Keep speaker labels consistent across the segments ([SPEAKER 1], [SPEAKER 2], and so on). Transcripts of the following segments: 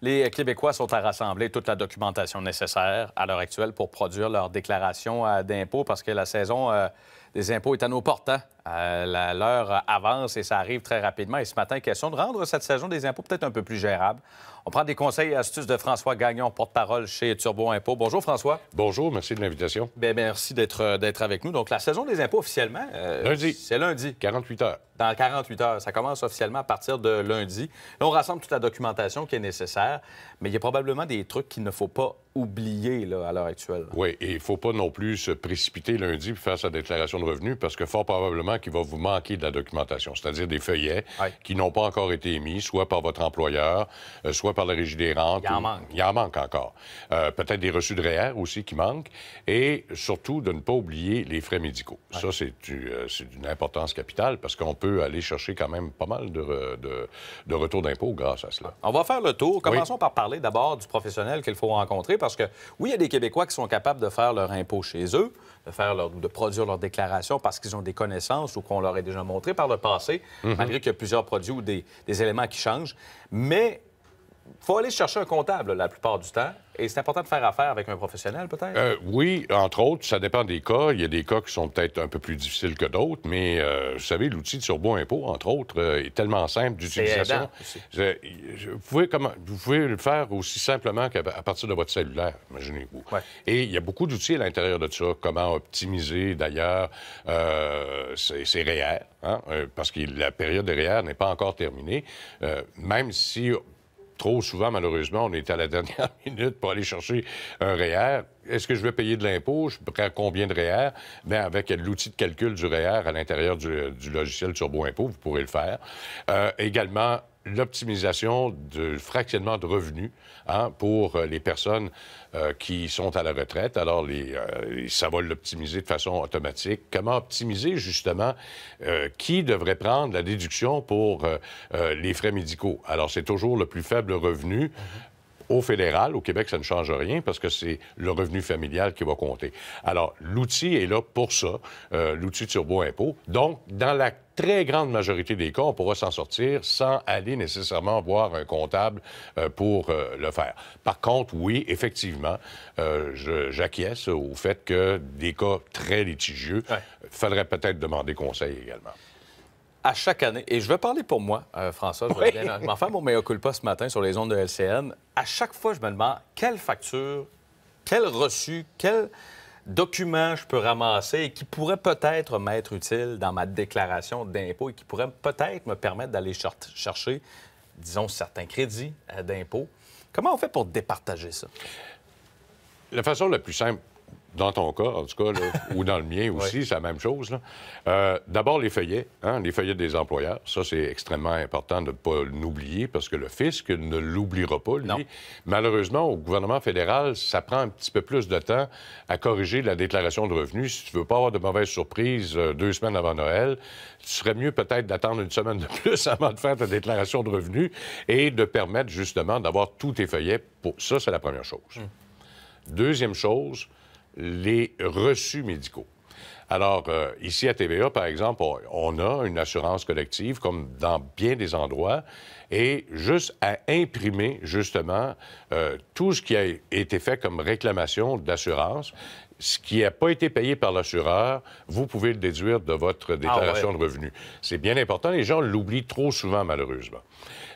[SPEAKER 1] Les Québécois sont à rassembler toute la documentation nécessaire à l'heure actuelle pour produire leur déclaration euh, d'impôt parce que la saison euh, des impôts est à nos portes. Hein. Euh, l'heure avance et ça arrive très rapidement. Et ce matin, question de rendre cette saison des impôts peut-être un peu plus gérable. On prend des conseils et astuces de François Gagnon, porte-parole chez Turbo Impôts. Bonjour François. Bonjour, merci de l'invitation. Bien, merci euh, d'être avec nous. Donc la saison des impôts officiellement, euh, lundi. c'est lundi. 48 heures. Dans 48 heures. Ça commence officiellement à partir de lundi. Là, on rassemble toute la documentation qui est nécessaire, mais il y a probablement des trucs qu'il ne faut pas oublier à l'heure actuelle. Oui,
[SPEAKER 2] et il ne faut pas non plus se précipiter lundi pour faire sa déclaration de revenus parce que fort probablement qu'il va vous manquer de la documentation, c'est-à-dire des feuillets qui n'ont pas encore été émis, soit par votre employeur, euh, soit par la régie des rentes. Il en manque. Il en manque encore. Euh, peut-être des reçus de REER aussi qui manquent. Et surtout, de ne pas oublier les frais médicaux. Ça, euh, c'est d'une importance capitale parce qu'on peut aller chercher quand même pas mal de, retours d'impôts grâce à cela.
[SPEAKER 1] On va faire le tour. Commençons par parler d'abord du professionnel qu'il faut rencontrer parce que, oui, il y a des Québécois qui sont capables de faire leur impôt chez eux, de, faire leur... de produire leur déclaration parce qu'ils ont des connaissances ou qu'on leur a déjà montré par le passé, mhm. malgré qu'il y a plusieurs produits ou des, des éléments qui changent. Mais faut aller chercher un comptable la plupart du temps. Et c'est important de faire affaire avec un professionnel, peut-être? Euh,
[SPEAKER 2] oui, entre autres, ça dépend des cas. Il y a des cas qui sont peut-être un peu plus difficiles que d'autres, mais euh, vous savez, l'outil de surbois Impôt, entre autres, euh, est tellement simple d'utilisation. Vous, pouvez le faire aussi simplement qu'à partir de votre cellulaire, imaginez-vous. Et il y a beaucoup d'outils à l'intérieur de ça. Comment optimiser, d'ailleurs, ces REER, hein, parce que la période des REER n'est pas encore terminée. même si trop souvent, malheureusement, on est à la dernière minute pour aller chercher un REER. E Est-ce que je vais payer de l'impôt? Je prends combien de REER? Bien, avec l'outil de calcul du REER e à l'intérieur du, logiciel Turbo Impôt, vous pourrez le faire. Euh, également, l'optimisation du fractionnement de revenus hein, pour euh, les personnes euh, qui sont à la retraite. Alors, euh, les, ça va l'optimiser de façon automatique. Comment optimiser, justement, qui devrait prendre la déduction pour les frais médicaux? Alors, c'est toujours le plus faible revenu. Mhm. Au fédéral, au Québec, ça ne change rien parce que c'est le revenu familial qui va compter. Alors, l'outil est là pour ça, euh, l'outil Turbo Impôt. Donc, dans la très grande majorité des cas, on pourra s'en sortir sans aller nécessairement voir un comptable euh, pour euh, le faire. Par contre, oui, effectivement, j'acquiesce au fait que des cas très litigieux, il faudrait peut-être demander conseil également
[SPEAKER 1] à chaque année, et je vais parler pour moi, euh, François, je vais m'en faire mon culpa ce matin sur les ondes de LCN. À chaque fois, je me demande quelle facture, quel reçu, quel document je peux ramasser et qui pourrait peut-être m'être utile dans ma déclaration d'impôt et qui pourrait peut-être me permettre d'aller chercher, disons, certains crédits euh, d'impôt. Comment on fait pour départager ça? La façon la plus simple,
[SPEAKER 2] dans ton cas, en tout cas, ou dans le mien aussi, c'est la même chose. Euh, d'abord, les feuillets, hein, les feuillets des employeurs. Ça, c'est extrêmement important de ne pas l'oublier parce que le fisc ne l'oubliera pas, lui. Malheureusement, au gouvernement fédéral, ça prend un petit peu plus de temps à corriger la déclaration de revenus. Si tu ne veux pas avoir de mauvaises surprises euh, deux semaines avant Noël, ce serait mieux peut-être d'attendre une semaine de plus avant de faire ta déclaration de revenus et de permettre justement d'avoir tous tes feuillets. Pour... Ça, c'est la première chose. Hmm. Deuxième chose, les reçus médicaux. Alors, euh, ici à TVA, par exemple, on a une assurance collective, comme dans bien des endroits, et juste à imprimer, justement, euh, tout ce qui a été fait comme réclamation d'assurance, ce qui n'a pas été payé par l'assureur, vous pouvez le déduire de votre ah déclaration de revenus. C'est bien important. Les gens l'oublient trop souvent, malheureusement.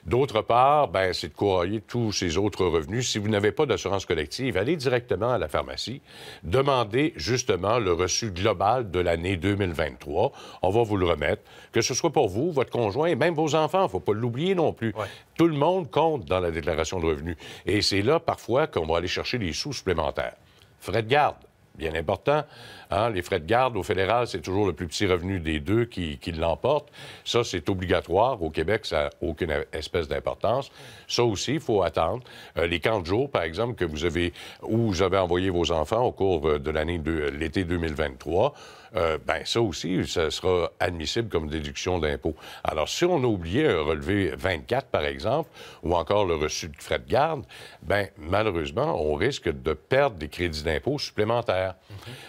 [SPEAKER 2] D'autre part, ben, c'est de courrier tous ces autres revenus. Si vous n'avez pas d'assurance collective, allez directement à la pharmacie. Demandez justement le reçu global de l'année 2023. On va vous le remettre, que ce soit pour vous, votre conjoint et même vos enfants. Il ne faut pas l'oublier non plus. Tout le monde compte dans la déclaration de revenus. Et c'est là, parfois, qu'on va aller chercher des sous supplémentaires. Frais de garde bien important. Hein? les frais de garde au fédéral, c'est toujours le plus petit revenu des deux qui, l'emporte. Ça, c'est obligatoire. Au Québec, ça n'a aucune espèce d'importance. Ça aussi, il faut attendre. Euh, les camps de jour, par exemple, que vous avez, où vous avez envoyé vos enfants au cours euh, de l'année de l'été 2023, euh, bien, ça aussi, ça sera admissible comme déduction d'impôt. Alors, si on oubliait un relevé 24, par exemple, ou encore le reçu de frais de garde, ben malheureusement, on risque de perdre des crédits d'impôt supplémentaires.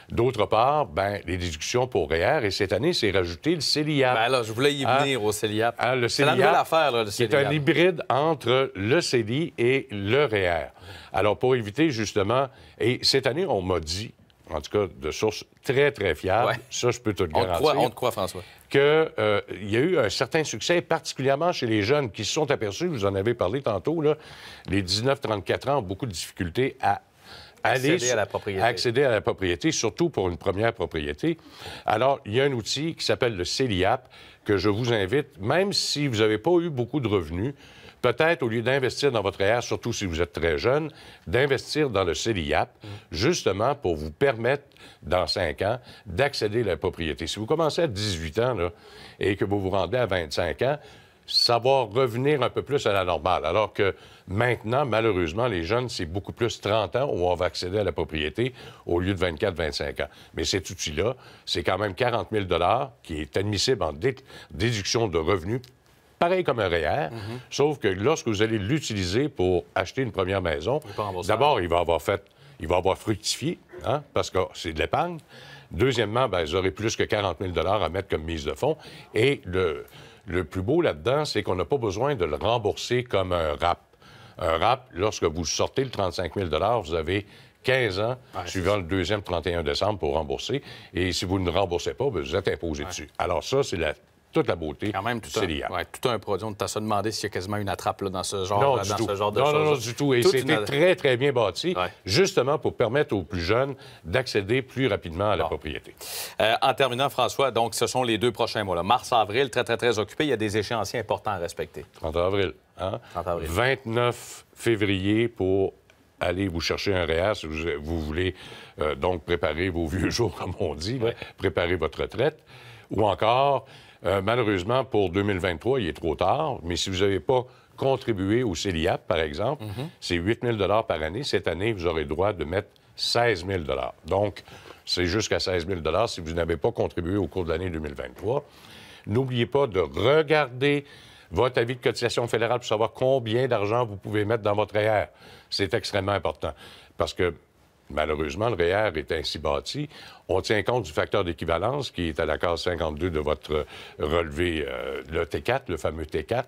[SPEAKER 2] D'autre part, ben les déductions pour REER, e et cette année, c'est rajouté le CELIAP. Ben là, je
[SPEAKER 1] voulais y venir au CELIAP. Ah, le CELIAP, un
[SPEAKER 2] hybride entre le CELI et le REER. E Alors, pour éviter justement, et cette année, on m'a dit, en tout cas de sources très, très fiables, ça, je peux te garantir. On te croit, François. Qu'il euh, y a eu un certain succès, particulièrement chez les jeunes qui se sont aperçus, vous en avez parlé tantôt, là, les 19-34 ans ont beaucoup de difficultés à accéder à la propriété. Accéder à la propriété, surtout pour une première propriété. Alors, il y a un outil qui s'appelle le CELIAP que je vous invite, même si vous n'avez pas eu beaucoup de revenus, peut-être au lieu d'investir dans votre ER, surtout si vous êtes très jeune, d'investir dans le CELIAP, justement pour vous permettre, dans cinq ans, d'accéder à la propriété. Si vous commencez à 18 ans et que vous vous rendez à 25 ans, savoir revenir un peu plus à la normale. Alors que maintenant, malheureusement, les jeunes, c'est beaucoup plus 30 ans où on va accéder à la propriété au lieu de 24-25 ans. Mais cet outil-là, c'est quand même 40 000 qui est admissible en déduction de revenus pareil comme un REER, e mm-hmm. sauf que lorsque vous allez l'utiliser pour acheter une première maison, d'abord, il va avoir fait, il va avoir fructifié, hein, parce que c'est de l'épargne. Deuxièmement, ben, j'aurai plus que 40 000 à mettre comme mise de fonds. Et le, le plus beau là-dedans, c'est qu'on n'a pas besoin de le rembourser comme un RAP. Un RAP, lorsque vous sortez le 35 000 vous avez 15 ans, suivant le deuxième 31 décembre pour rembourser. Et si vous ne remboursez pas, ben, vous êtes imposé dessus. Alors ça, c'est la
[SPEAKER 1] toute la beauté Quand même, tout un, tout un produit. On t'a se demandé s'il y a quasiment une attrape dans ce genre, de choses. Non, non, du tout. Et c'était très,
[SPEAKER 2] très bien bâti, justement pour permettre aux plus jeunes d'accéder plus rapidement à la propriété.
[SPEAKER 1] Euh, en terminant, François, donc ce sont les deux prochains mois. Mars-avril, très, très, très occupé. Il y a des échéanciers importants à respecter. 30 avril. Hein? 30 avril. 29
[SPEAKER 2] février pour aller vous chercher un REA si vous, voulez euh, donc préparer vos vieux jours, comme on dit, préparer votre retraite. Ou encore, euh, malheureusement, pour 2023, il est trop tard, mais si vous n'avez pas contribué au CELIAP, par exemple, mhm. c'est 8 000 par année. Cette année, vous aurez le droit de mettre 16 000 Donc, c'est jusqu'à 16 000 si vous n'avez pas contribué au cours de l'année 2023. N'oubliez pas de regarder votre avis de cotisation fédérale pour savoir combien d'argent vous pouvez mettre dans votre REER. C'est extrêmement important. Parce que Malheureusement, le REER est ainsi bâti. On tient compte du facteur d'équivalence qui est à la case 52 de votre euh, relevé, euh, le T4, le fameux T4.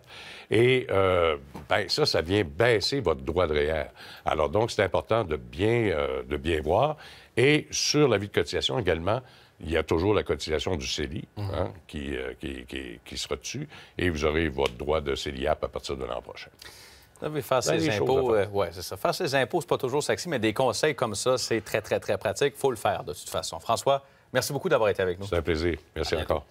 [SPEAKER 2] Et euh, ben, ça, ça vient baisser votre droit de REER. Alors donc, c'est important de bien, de bien voir. Et sur la l'avis de cotisation également, il y a toujours la cotisation du CELI mmh. hein, qui, qui, qui, qui sera dessus et vous aurez votre droit de CELIAP à partir de l'an prochain
[SPEAKER 1] faire ses impôts, c'est pas toujours sexy, mais des conseils comme ça, c'est très, très, très pratique. Faut le faire de toute façon. François, merci beaucoup d'avoir été avec nous. C'est
[SPEAKER 2] un plaisir. Merci encore.